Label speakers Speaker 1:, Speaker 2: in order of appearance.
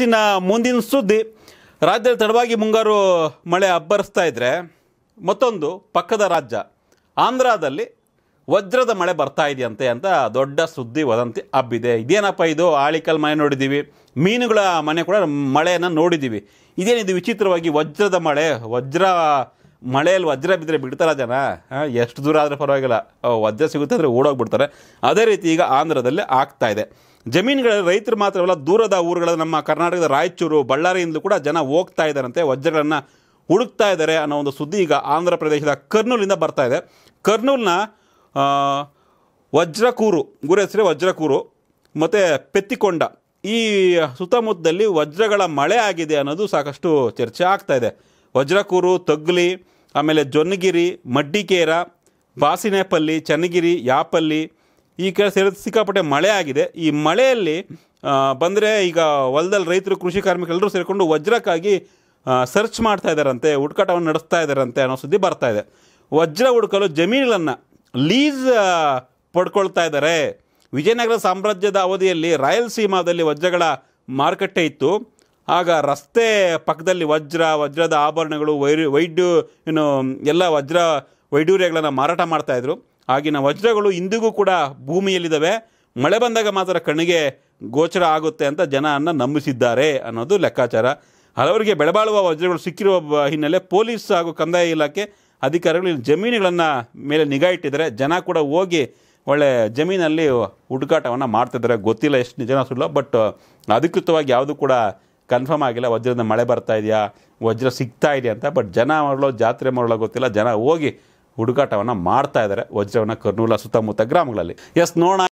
Speaker 1: ಇವತ್ತಿನ ಮುಂದಿನ ಸುದ್ದಿ ರಾಜ್ಯದಲ್ಲಿ ತಡವಾಗಿ ಮುಂಗಾರು ಮಳೆ ಅಬ್ಬರಿಸ್ತಾ ಇದ್ದರೆ ಮತ್ತೊಂದು ಪಕ್ಕದ ರಾಜ್ಯ ಆಂಧ್ರದಲ್ಲಿ ವಜ್ರದ ಮಳೆ ಬರ್ತಾ ಇದೆಯಂತೆ ಅಂತ ದೊಡ್ಡ ಸುದ್ದಿ ವದಂತಿ ಹಬ್ಬಿದೆ ಇದೇನಪ್ಪ ಇದು ಆಳಿಕಲ್ ಮನೆ ನೋಡಿದ್ದೀವಿ ಮೀನುಗಳ ಮನೆ ಕೂಡ ಮಳೆಯನ್ನು ನೋಡಿದ್ದೀವಿ ಇದೇನಿದು ವಿಚಿತ್ರವಾಗಿ ವಜ್ರದ ಮಳೆ ವಜ್ರ ಮಳೆಯಲ್ಲಿ ವಜ್ರ ಬಿದ್ದರೆ ಬಿಡ್ತಾರ ಜನ ಎಷ್ಟು ದೂರ ಆದರೆ ಪರವಾಗಿಲ್ಲ ವಜ್ರ ಸಿಗುತ್ತೆ ಅಂದರೆ ಓಡೋಗ್ಬಿಡ್ತಾರೆ ಅದೇ ರೀತಿ ಈಗ ಆಂಧ್ರದಲ್ಲಿ ಆಗ್ತಾ ಇದೆ ಜಮೀನುಗಳಲ್ಲಿ ರೈತರು ಮಾತ್ರವಲ್ಲ ದೂರದ ಊರುಗಳ ನಮ್ಮ ಕರ್ನಾಟಕದ ರಾಯಚೂರು ಬಳ್ಳಾರಿಯಿಂದಲೂ ಕೂಡ ಜನ ಹೋಗ್ತಾ ಇದ್ದಾರಂತೆ ವಜ್ರಗಳನ್ನು ಹುಡುಕ್ತಾ ಇದ್ದಾರೆ ಅನ್ನೋ ಒಂದು ಸುದ್ದಿ ಈಗ ಆಂಧ್ರ ಪ್ರದೇಶದ ಕರ್ನೂಲಿಂದ ಬರ್ತಾ ಇದೆ ಕರ್ನೂಲ್ನ ವಜ್ರಕೂರು ಊರ ಹೆಸರೇ ವಜ್ರಕೂರು ಮತ್ತು ಪೆತ್ತಿಕೊಂಡ ಈ ಸುತ್ತಮುತ್ತದಲ್ಲಿ ವಜ್ರಗಳ ಮಳೆ ಆಗಿದೆ ಅನ್ನೋದು ಸಾಕಷ್ಟು ಚರ್ಚೆ ಆಗ್ತಾ ಇದೆ ವಜ್ರಕೂರು ತಗ್ಲಿ ಆಮೇಲೆ ಜೊನ್ನಗಿರಿ ಮಡ್ಡಿಕೇರ ಬಾಸಿನೇಪಲ್ಲಿ ಚನ್ನಗಿರಿ ಯಾಪಲ್ಲಿ ಈ ಕಡೆ ಸೇರಿದ ಸಿಕ್ಕಾಪಟ್ಟೆ ಮಳೆ ಆಗಿದೆ ಈ ಮಳೆಯಲ್ಲಿ ಬಂದರೆ ಈಗ ಹೊಲದಲ್ಲಿ ರೈತರು ಕೃಷಿ ಕಾರ್ಮಿಕರೆಲ್ಲರೂ ಸೇರಿಕೊಂಡು ವಜ್ರಕ್ಕಾಗಿ ಸರ್ಚ್ ಮಾಡ್ತಾ ಇದ್ದಾರಂತೆ ಹುಡುಕಾಟವನ್ನು ನಡೆಸ್ತಾ ಇದ್ದಾರಂತೆ ಅನ್ನೋ ಸುದ್ದಿ ಬರ್ತಾ ಇದೆ ವಜ್ರ ಹುಡುಕಲು ಜಮೀನುಗಳನ್ನು ಲೀಸ್ ಪಡ್ಕೊಳ್ತಾ ಇದ್ದಾರೆ ವಿಜಯನಗರ ಸಾಮ್ರಾಜ್ಯದ ಅವಧಿಯಲ್ಲಿ ರಾಯಲ್ಸೀಮಾದಲ್ಲಿ ವಜ್ರಗಳ ಮಾರುಕಟ್ಟೆ ಇತ್ತು ಆಗ ರಸ್ತೆ ಪಕ್ಕದಲ್ಲಿ ವಜ್ರ ವಜ್ರದ ಆಭರಣಗಳು ವೈರ್ ವೈಡ್ಯು ಏನು ಎಲ್ಲ ವಜ್ರ ವೈಡೂರ್ಯಗಳನ್ನು ಮಾರಾಟ ಮಾಡ್ತಾಯಿದ್ರು ಆಗಿನ ವಜ್ರಗಳು ಇಂದಿಗೂ ಕೂಡ ಭೂಮಿಯಲ್ಲಿದ್ದಾವೆ ಮಳೆ ಬಂದಾಗ ಮಾತ್ರ ಕಣ್ಣಿಗೆ ಗೋಚರ ಆಗುತ್ತೆ ಅಂತ ಅನ್ನ ನಂಬಿಸಿದ್ದಾರೆ ಅನ್ನೋದು ಲೆಕ್ಕಾಚಾರ ಹಲವರಿಗೆ ಬೆಳಬಾಳುವ ವಜ್ರಗಳು ಸಿಕ್ಕಿರುವ ಹಿನ್ನೆಲೆ ಪೊಲೀಸ್ ಹಾಗೂ ಕಂದಾಯ ಇಲಾಖೆ ಅಧಿಕಾರಿಗಳು ಜಮೀನುಗಳನ್ನು ಮೇಲೆ ನಿಗಾ ಇಟ್ಟಿದ್ದಾರೆ ಜನ ಕೂಡ ಹೋಗಿ ಒಳ್ಳೆ ಜಮೀನಲ್ಲಿ ಹುಡುಕಾಟವನ್ನು ಮಾಡ್ತಿದ್ದಾರೆ ಗೊತ್ತಿಲ್ಲ ಎಷ್ಟು ನಿಜನ ಸುಳ್ಳು ಬಟ್ ಅಧಿಕೃತವಾಗಿ ಯಾವುದು ಕೂಡ ಕನ್ಫರ್ಮ್ ಆಗಿಲ್ಲ ವಜ್ರದ ಮಳೆ ಬರ್ತಾ ಇದೆಯಾ ವಜ್ರ ಸಿಗ್ತಾ ಇದೆಯಾ ಅಂತ ಬಟ್ ಜನ ಮರಳೋ ಜಾತ್ರೆ ಮರಳೋ ಗೊತ್ತಿಲ್ಲ ಜನ ಹೋಗಿ ಹುಡುಕಾಟವನ್ನು ಮಾಡ್ತಾ ಇದ್ದಾರೆ ವಜ್ರವನ್ನು ಕರ್ನೂಲ ಸುತ್ತಮುತ್ತ ಗ್ರಾಮಗಳಲ್ಲಿ ಎಸ್ ನೋಡೋಣ